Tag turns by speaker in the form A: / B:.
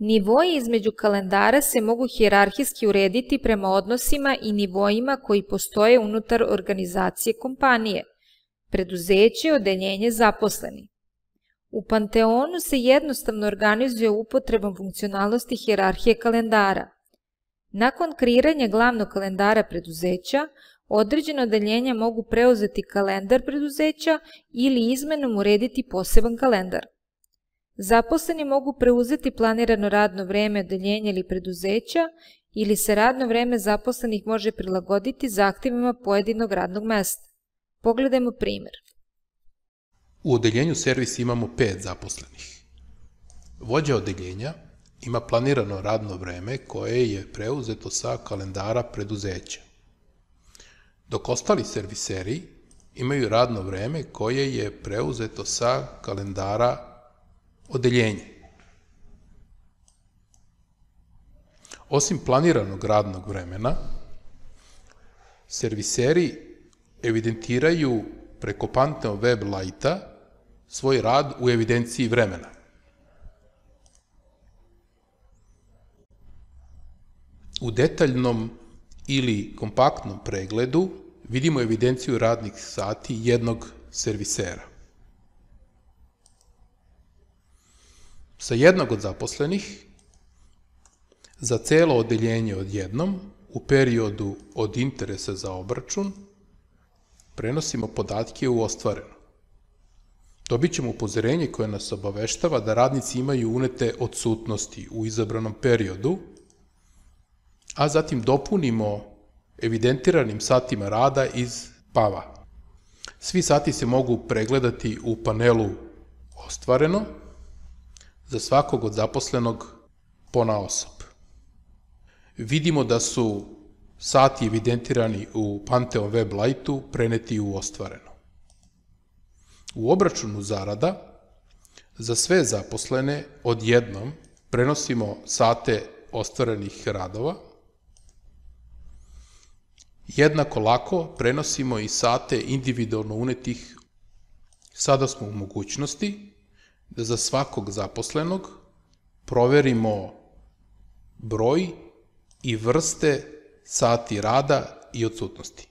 A: Nivoji između kalendara se mogu hijerarhijski urediti prema odnosima i nivoima koji postoje unutar organizacije kompanije, preduzeće i odeljenje zaposleni. U Panteonu se jednostavno organizuje upotrebom funkcionalnosti hijerarhije kalendara. Nakon kreiranja glavnog kalendara preduzeća, određena odeljenja mogu preuzeti kalendar preduzeća ili izmenom urediti poseban kalendar. Zaposleni mogu preuzeti planirano radno vreme odeljenja ili preduzeća ili se radno vreme zaposlenih može prilagoditi zahtevima pojedinog radnog mesta. Pogledajmo primer.
B: U odeljenju servis imamo 5 zaposlenih. Vođa odeljenja ima planirano radno vreme koje je preuzeto sa kalendara preduzeća, dok ostali serviseri imaju radno vreme koje je preuzeto sa kalendara odeljenje. Osim planiranog radnog vremena, serviseri evidentiraju preko Pantheon web lajta svoj rad u evidenciji vremena. U detaljnom ili kompaktnom pregledu vidimo evidenciju radnih sati jednog servisera. sa jednog od zaposlenih za celo odeljenje od jednom u periodu od interesa za obračun prenosimo podatke u ostvareno. Dobit ćemo upozorenje koje nas obaveštava da radnici imaju unete odsutnosti u izabranom periodu, a zatim dopunimo evidentiranim satima rada iz PAVA. Svi sati se mogu pregledati u panelu Ostvareno, za svakog od zaposlenog pona osob. Vidimo da su sati evidentirani u Pantheon web lajtu preneti u ostvareno. U obračunu zarada za sve zaposlene odjednom prenosimo sate ostvarenih radova, jednako lako prenosimo i sate individualno unetih Sada smo u mogućnosti da za svakog zaposlenog proverimo broj i vrste sati rada i odsutnosti.